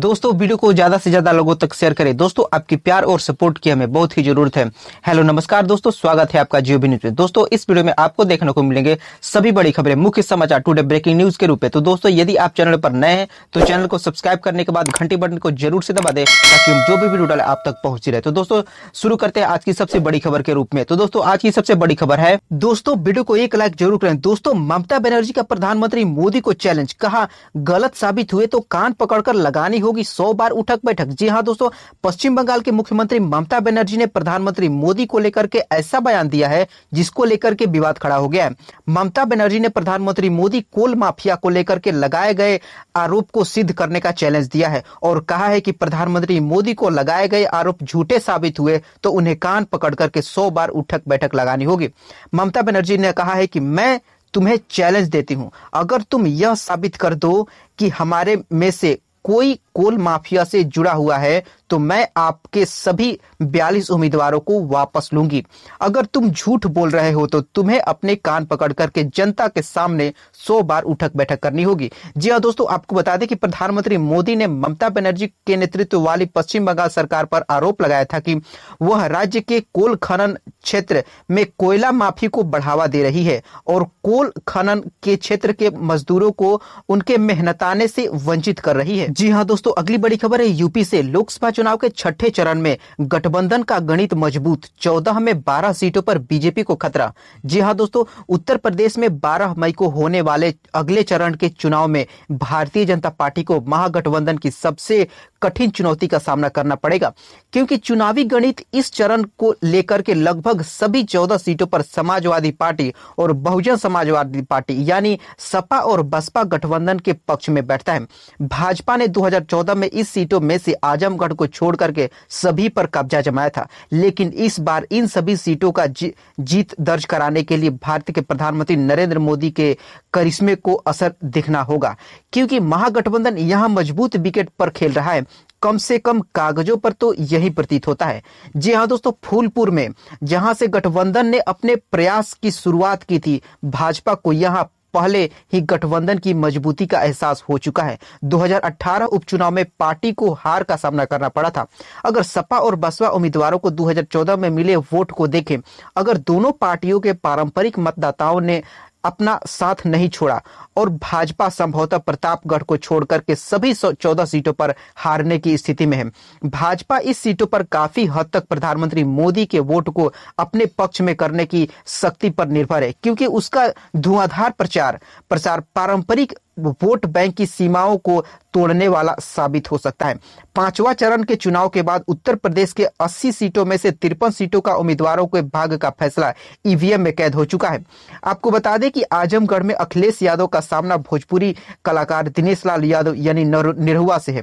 दोस्तों वीडियो को ज्यादा से ज्यादा लोगों तक शेयर करें दोस्तों आपकी प्यार और सपोर्ट की हमें बहुत ही जरूरत है हेलो नमस्कार दोस्तों स्वागत है आपका जियो न्यूज में दोस्तों इस वीडियो में आपको देखने को मिलेंगे सभी बड़ी खबरें मुख्य समाचार टुडे ब्रेकिंग न्यूज के रूप में तो दोस्तों यदि आप चैनल पर नए हैं तो चैनल को सब्सक्राइब करने के बाद घंटी बटन को जरूर से दबा दे ताकि हम जो भी वीडियो डाले आप तक पहुंची रहे तो दोस्तों शुरू करते हैं आज की सबसे बड़ी खबर के रूप में तो दोस्तों आज की सबसे बड़ी खबर है दोस्तों वीडियो को एक लाइक जरूर करें दोस्तों ममता बनर्जी का प्रधानमंत्री मोदी को चैलेंज कहा गलत साबित हुए तो कान पकड़कर लगानी होगी सौ बार उठक बैठक जी हाँ दोस्तों पश्चिम बंगाल के मुख्यमंत्री ममता बनर्जी ने प्रधानमंत्री मोदी को लेकर के ऐसा बयान दिया है जिसको लेकर के विवाद खड़ा हो गया है ममता बनर्जी ने प्रधानमंत्री मोदी कोल माफिया को लेकर के लगाए गए आरोप को सिद्ध करने का चैलेंज दिया है और कहा है कि प्रधानमंत्री मोदी को लगाए गए आरोप झूठे साबित हुए तो उन्हें कान पकड़ करके सौ बार उठक बैठक लगानी होगी ममता बनर्जी ने कहा है कि मैं तुम्हें चैलेंज देती हूं अगर तुम यह साबित कर दो कि हमारे में से कोई कोल माफिया से जुड़ा हुआ है तो मैं आपके सभी बयालीस उम्मीदवारों को वापस लूंगी अगर तुम झूठ बोल रहे हो तो तुम्हें अपने कान पकड़ करके जनता के सामने सौ बार उठक बैठक करनी होगी जी हाँ दोस्तों आपको बता दें कि प्रधानमंत्री मोदी ने ममता बनर्जी के नेतृत्व वाली पश्चिम बंगाल सरकार पर आरोप लगाया था कि वह राज्य के कोल खनन क्षेत्र में कोयला माफी को बढ़ावा दे रही है और कोल खनन के क्षेत्र के मजदूरों को उनके मेहनताने से वंचित कर रही है जी हाँ दोस्तों दोस्तों अगली बड़ी खबर है यूपी से लोकसभा चुनाव के छठे चरण में गठबंधन का गणित मजबूत चौदह में बारह सीटों पर बीजेपी को खतरा जी हाँ दोस्तों उत्तर प्रदेश में बारह मई को होने वाले अगले चरण के चुनाव में भारतीय जनता पार्टी को महागठबंधन की सबसे कठिन चुनौती का सामना करना पड़ेगा क्योंकि चुनावी गणित इस चरण को लेकर के लगभग सभी चौदह सीटों पर समाजवादी पार्टी और बहुजन समाजवादी पार्टी यानी सपा और बसपा गठबंधन के पक्ष में बैठता है भाजपा ने 2014 में इस सीटों में से आजमगढ़ को छोड़ करके सभी पर कब्जा जमाया था लेकिन इस बार इन सभी सीटों का जीत दर्ज कराने के लिए भारत के प्रधानमंत्री नरेंद्र मोदी के करिश्मे को असर दिखना होगा क्योंकि महागठबंधन यहां मजबूत विकेट पर खेल रहा है कम से कम कागजों पर तो यही प्रतीत होता है जी हाँ दोस्तों फूलपुर में जहां से गठबंधन ने अपने प्रयास की शुरुआत की थी भाजपा को यहाँ पहले ही गठबंधन की मजबूती का एहसास हो चुका है 2018 उपचुनाव में पार्टी को हार का सामना करना पड़ा था अगर सपा और बसपा उम्मीदवारों को 2014 में मिले वोट को देखें अगर दोनों पार्टियों के पारंपरिक मतदाताओं ने अपना साथ नहीं छोड़ा और भाजपा संभवतः प्रतापगढ़ को छोड़कर के सभी चौदह सीटों पर हारने की स्थिति में है भाजपा इस सीटों पर काफी हद तक प्रधानमंत्री मोदी के वोट को अपने पक्ष में करने की शक्ति पर निर्भर है क्योंकि उसका धुआंधार प्रचार प्रसार पारंपरिक वोट बैंक की सीमाओं को तोड़ने वाला साबित हो सकता है पांचवा चरण के चुनाव के बाद उत्तर प्रदेश के 80 सीटों में से तिरपन सीटों का उम्मीदवारों के भाग का फैसला ईवीएम में कैद हो चुका है आपको बता दें कि आजमगढ़ में अखिलेश यादव का सामना भोजपुरी कलाकार दिनेश लाल यादव यानी निरहुआ से है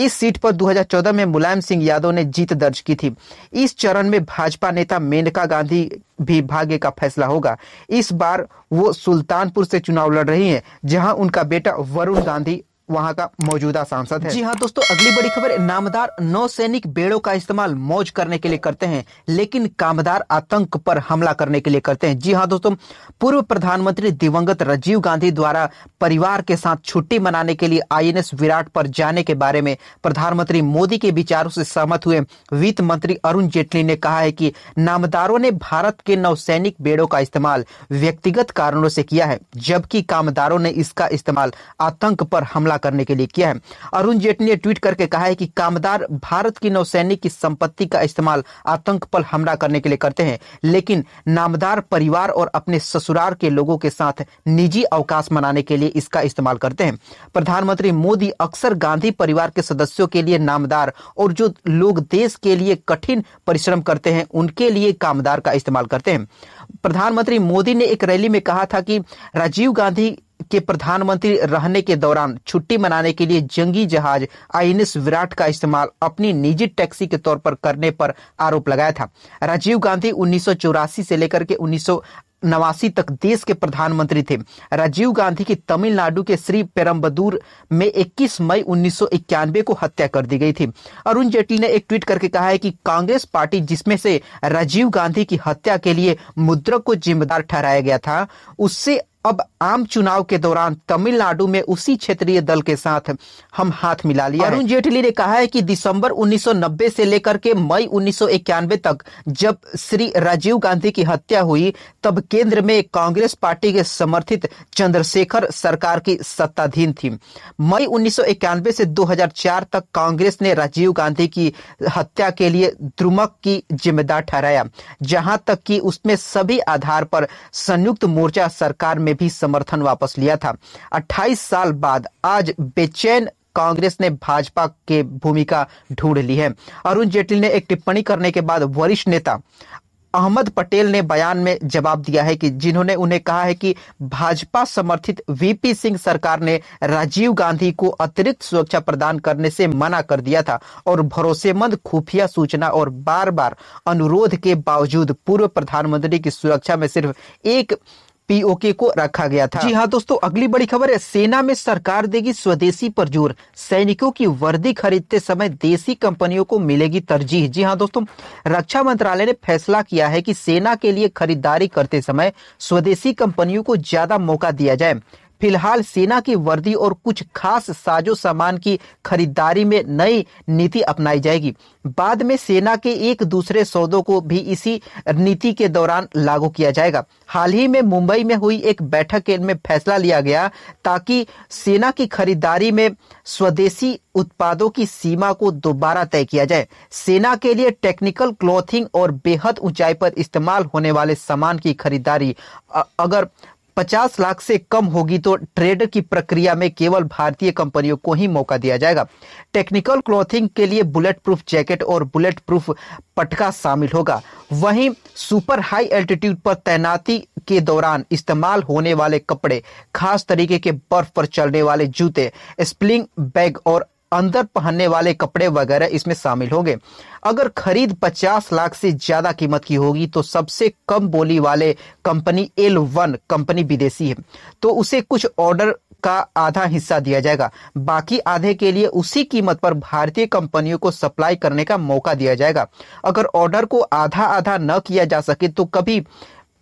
इस सीट पर 2014 में मुलायम सिंह यादव ने जीत दर्ज की थी इस चरण में भाजपा नेता मेनका गांधी भी भाग्य का फैसला होगा इस बार वो सुल्तानपुर से चुनाव लड़ रही हैं जहां उनका बेटा वरुण गांधी वहां का मौजूदा सांसद है जी हाँ दोस्तों अगली बड़ी खबर नामदार नौ सैनिक बेड़ों का इस्तेमाल मौज करने के लिए करते हैं लेकिन कामदार आतंक पर हमला करने के लिए करते हैं जी हाँ दोस्तों पूर्व प्रधानमंत्री दिवंगत राजीव गांधी द्वारा परिवार के साथ छुट्टी मनाने के लिए आईएनएस विराट पर जाने के बारे में प्रधानमंत्री मोदी के विचारों से सहमत हुए वित्त मंत्री अरुण जेटली ने कहा है की नामदारों ने भारत के नौ सैनिक बेड़ों का इस्तेमाल व्यक्तिगत कारणों से किया है जबकि कामदारों ने इसका इस्तेमाल आतंक पर हमला हमला करने के लिए किया है अरुण जेटली ने ट्वीट करके कहा है कि कामदार भारत की नौसैनिक की संपत्ति का इस्तेमाल आतंक पर हमला करने के लिए करते हैं लेकिन नामदार परिवार और अपने ससुराल के लोगों के साथ निजी अवकाश मनाने के लिए इसका इस्तेमाल करते हैं प्रधानमंत्री मोदी अक्सर गांधी परिवार के सदस्यों के लिए नामदार और जो लोग देश के लिए कठिन परिश्रम करते हैं उनके लिए कामदार का इस्तेमाल करते हैं प्रधानमंत्री मोदी ने एक रैली में कहा था कि राजीव गांधी के प्रधानमंत्री रहने के दौरान छुट्टी मनाने के लिए जंगी जहाज आईएनएस विराट का इस्तेमाल अपनी निजी टैक्सी के तौर पर करने पर आरोप लगाया था राजीव गांधी उन्नीस से लेकर के उन्नीस नवासी तक देश के प्रधानमंत्री थे राजीव गांधी की तमिलनाडु के श्री पेरम्बदूर में 21 मई उन्नीस को हत्या कर दी गई थी अरुण जेटली ने एक ट्वीट करके कहा है कि कांग्रेस पार्टी जिसमें से राजीव गांधी की हत्या के लिए मुद्रक को जिम्मेदार ठहराया गया था उससे अब आम चुनाव के दौरान तमिलनाडु में उसी क्षेत्रीय दल के साथ हम हाथ मिला लिया अरुण जेटली ने कहा है कि दिसंबर 1990 से लेकर के मई 1991 तक जब श्री राजीव गांधी की हत्या हुई तब केंद्र में कांग्रेस पार्टी के समर्थित चंद्रशेखर सरकार की सत्ताधीन थी मई 1991 से 2004 तक कांग्रेस ने राजीव गांधी की हत्या के लिए द्रुमक की जिम्मेदार ठहराया जहां तक कि उसमें सभी आधार पर संयुक्त मोर्चा सरकार में ने भी समर्थन वापस लिया था 28 साल बाद आज बेचैन कांग्रेस ने भाजपा के भूमिका ढूंढ ली है अरुण जेटली ने एक टिप्पणी करने के बाद वरिष्ठ नेता अहमद पटेल ने बयान में जवाब दिया है कि जिन्होंने उन्हें कहा है कि भाजपा समर्थित वीपी सिंह सरकार ने राजीव गांधी को अतिरिक्त सुरक्षा प्रदान करने से मना कर दिया था और भरोसेमंद खुफिया सूचना और बार बार अनुरोध के बावजूद पूर्व प्रधानमंत्री की सुरक्षा में सिर्फ एक पीओके को रखा गया था जी हाँ दोस्तों अगली बड़ी खबर है सेना में सरकार देगी स्वदेशी पर जोर सैनिकों की वर्दी खरीदते समय देसी कंपनियों को मिलेगी तरजीह जी हाँ दोस्तों रक्षा मंत्रालय ने फैसला किया है कि सेना के लिए खरीदारी करते समय स्वदेशी कंपनियों को ज्यादा मौका दिया जाए फिलहाल सेना की वर्दी और कुछ खास साजो सामान की खरीदारी में नई नीति अपनाई जाएगी बाद में सेना के एक दूसरे सौदों को भी इसी नीति के दौरान लागू किया जाएगा हाल ही में मुंबई में हुई एक बैठक में फैसला लिया गया ताकि सेना की खरीदारी में स्वदेशी उत्पादों की सीमा को दोबारा तय किया जाए सेना के लिए टेक्निकल क्लॉथिंग और बेहद ऊंचाई पर इस्तेमाल होने वाले सामान की खरीदारी अगर 50 लाख से कम होगी तो ट्रेड की प्रक्रिया में केवल भारतीय कंपनियों को ही मौका दिया जाएगा टेक्निकल क्लॉथिंग के लिए बुलेट प्रूफ जैकेट और बुलेट प्रूफ पटका शामिल होगा वहीं सुपर हाई एल्टीट्यूड पर तैनाती के दौरान इस्तेमाल होने वाले कपड़े खास तरीके के बर्फ पर चलने वाले जूते स्प्लिंग बैग और अंदर पहनने वाले कपड़े वगैरह इसमें शामिल होंगे अगर खरीद 50 लाख से ज्यादा कीमत की होगी तो सबसे कम बोली वाले कंपनी एल वन कंपनी विदेशी है तो उसे कुछ ऑर्डर का आधा हिस्सा दिया जाएगा बाकी आधे के लिए उसी कीमत पर भारतीय कंपनियों को सप्लाई करने का मौका दिया जाएगा अगर ऑर्डर को आधा आधा न किया जा सके तो कभी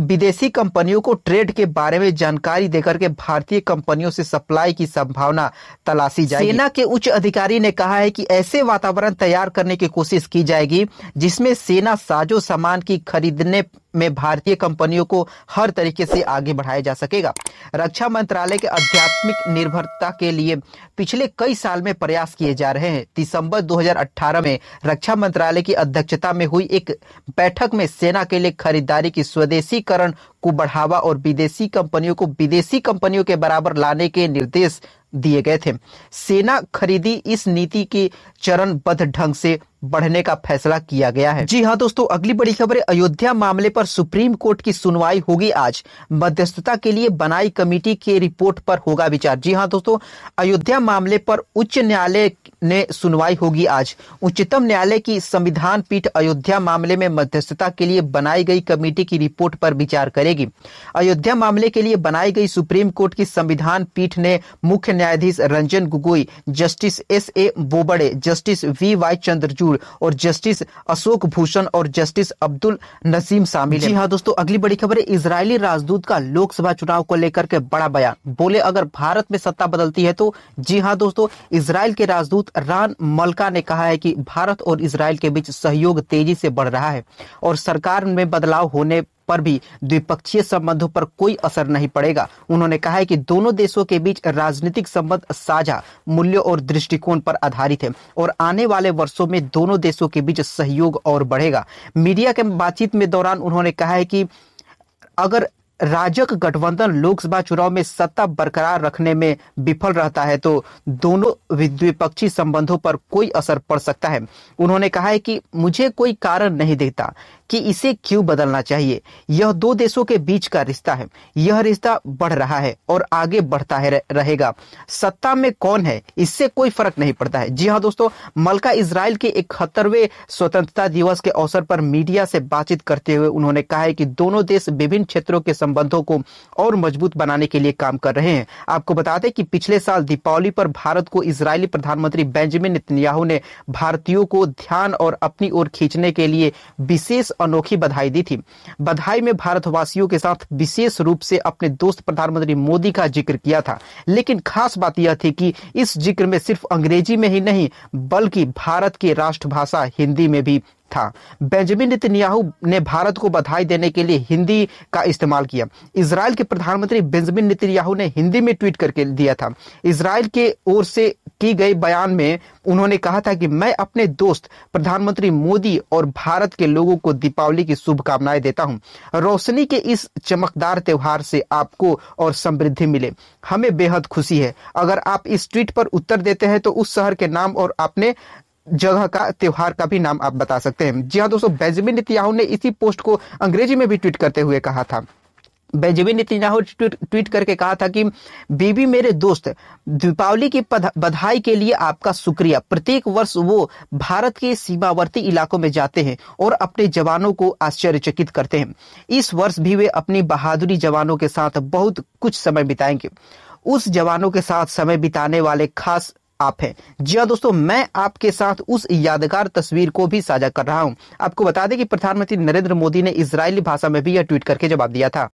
विदेशी कंपनियों को ट्रेड के बारे में जानकारी देकर के भारतीय कंपनियों से सप्लाई की संभावना तलाशी जाएगी सेना के उच्च अधिकारी ने कहा है कि ऐसे वातावरण तैयार करने की कोशिश की जाएगी जिसमें सेना साजो सामान की खरीदने में भारतीय कंपनियों को हर तरीके से आगे बढ़ाया जा सकेगा रक्षा मंत्रालय के आध्यात्मिक निर्भरता के लिए पिछले कई साल में प्रयास किए जा रहे हैं दिसंबर 2018 में रक्षा मंत्रालय की अध्यक्षता में हुई एक बैठक में सेना के लिए खरीदारी की स्वदेशीकरण को बढ़ावा और विदेशी कंपनियों को विदेशी कंपनियों के बराबर लाने के निर्देश दिए गए थे सेना खरीदी इस नीति के चरणबद्ध ढंग से बढ़ने का फैसला किया गया है जी हाँ दोस्तों अगली बड़ी खबर अयोध्या मामले पर सुप्रीम कोर्ट की सुनवाई होगी आज मध्यस्थता के लिए बनाई कमेटी के रिपोर्ट पर होगा विचार जी हाँ दोस्तों अयोध्या मामले पर उच्च न्यायालय ने सुनवाई होगी आज उच्चतम न्यायालय की संविधान पीठ अयोध्या मामले में मध्यस्थता के लिए बनाई गई कमेटी की रिपोर्ट पर विचार करेगी अयोध्या मामले के लिए बनाई गई सुप्रीम कोर्ट की संविधान पीठ ने मुख्य न्यायाधीश Ranjan Gogoi justice S A Bobde justice V Y Chandrachud Mansoor और जस्टिस अशोक भूषण और जस्टिस अब्दुल नसीम शामिल जी हाँ दोस्तों अगली बड़ी खबर है इसराइली राजदूत का लोकसभा चुनाव को लेकर के बड़ा बयान बोले अगर भारत में सत्ता बदलती है तो जी हाँ दोस्तों इसराइल के राजदूत रान मलका ने कहा है कि भारत और इसराइल के बीच सहयोग तेजी से बढ़ रहा है और सरकार में बदलाव होने पर भी द्विपक्षीय संबंधों पर कोई असर नहीं पड़ेगा उन्होंने कहा है कि दोनों देशों के बीच राजनीतिक संबंध साझा मूल्यों और दृष्टिकोण पर आधारित है और आने वाले वर्षों में दोनों देशों के बीच सहयोग और बढ़ेगा मीडिया के बातचीत में दौरान उन्होंने कहा है कि अगर राजक गठबंधन लोकसभा चुनाव में सत्ता बरकरार रखने में विफल रहता है तो दोनों द्विपक्षीय संबंधों पर कोई असर पड़ सकता है उन्होंने कहा है कि मुझे कोई कारण नहीं देता कि इसे क्यों बदलना चाहिए यह दो देशों के बीच का रिश्ता है यह रिश्ता बढ़ रहा है और आगे बढ़ता है रहेगा सत्ता में कौन है इससे कोई फर्क नहीं पड़ता है जी हाँ दोस्तों मलका इसराइल के इकहत्तरवे स्वतंत्रता दिवस के अवसर पर मीडिया से बातचीत करते हुए उन्होंने कहा है कि दोनों देश विभिन्न क्षेत्रों के संबंधों को और मजबूत बनाने के लिए काम कर रहे हैं आपको बता दें कि पिछले साल दीपावली पर भारत को इसराइली प्रधानमंत्री बेंजामिन नेतन्याहू ने भारतीयों को ध्यान और अपनी ओर खींचने के लिए विशेष अनोखी बधाई दी थी बधाई में भारतवासियों के साथ विशेष रूप से अपने दोस्त प्रधानमंत्री मोदी का जिक्र किया था लेकिन खास बात यह थी कि इस जिक्र में सिर्फ अंग्रेजी में ही नहीं बल्कि भारत की राष्ट्रभाषा हिंदी में भी था बेंजामिन नेतन्याहू ने भारत को बधाई देने के लिए हिंदी का इस्तेमाल किया इसराइल के प्रधानमंत्री बेंजामिन नेतन्याहू ने हिंदी में ट्वीट करके दिया था इसराइल के ओर से की गई बयान में उन्होंने कहा था कि मैं अपने दोस्त प्रधानमंत्री मोदी और भारत के लोगों को दीपावली की शुभकामनाएं देता हूं रोशनी के इस चमकदार त्यौहार से आपको और समृद्धि मिले हमें बेहद खुशी है अगर आप इस ट्वीट पर उत्तर देते हैं तो उस शहर के नाम और अपने जगह का त्यौहार का भी नाम आप बता सकते हैं जी हाँ दोस्तों बेंजामिन नेतन्याहू ने इसी पोस्ट को अंग्रेजी में भी ट्वीट करते हुए कहा था बेंजामिन नेतन्याहू ट्वीट करके कहा था कि बीबी मेरे दोस्त दीपावली की बधाई के लिए आपका शुक्रिया प्रत्येक वर्ष वो भारत के सीमावर्ती इलाकों में जाते हैं और अपने जवानों को आश्चर्यचकित करते हैं इस वर्ष भी वे अपनी बहादुरी जवानों के साथ बहुत कुछ समय बिताएंगे उस जवानों के साथ समय बिताने वाले खास आप है जी हाँ दोस्तों मैं आपके साथ उस यादगार तस्वीर को भी साझा कर रहा हूं आपको बता दें कि प्रधानमंत्री नरेंद्र मोदी ने इसराइली भाषा में भी यह ट्वीट करके जवाब दिया था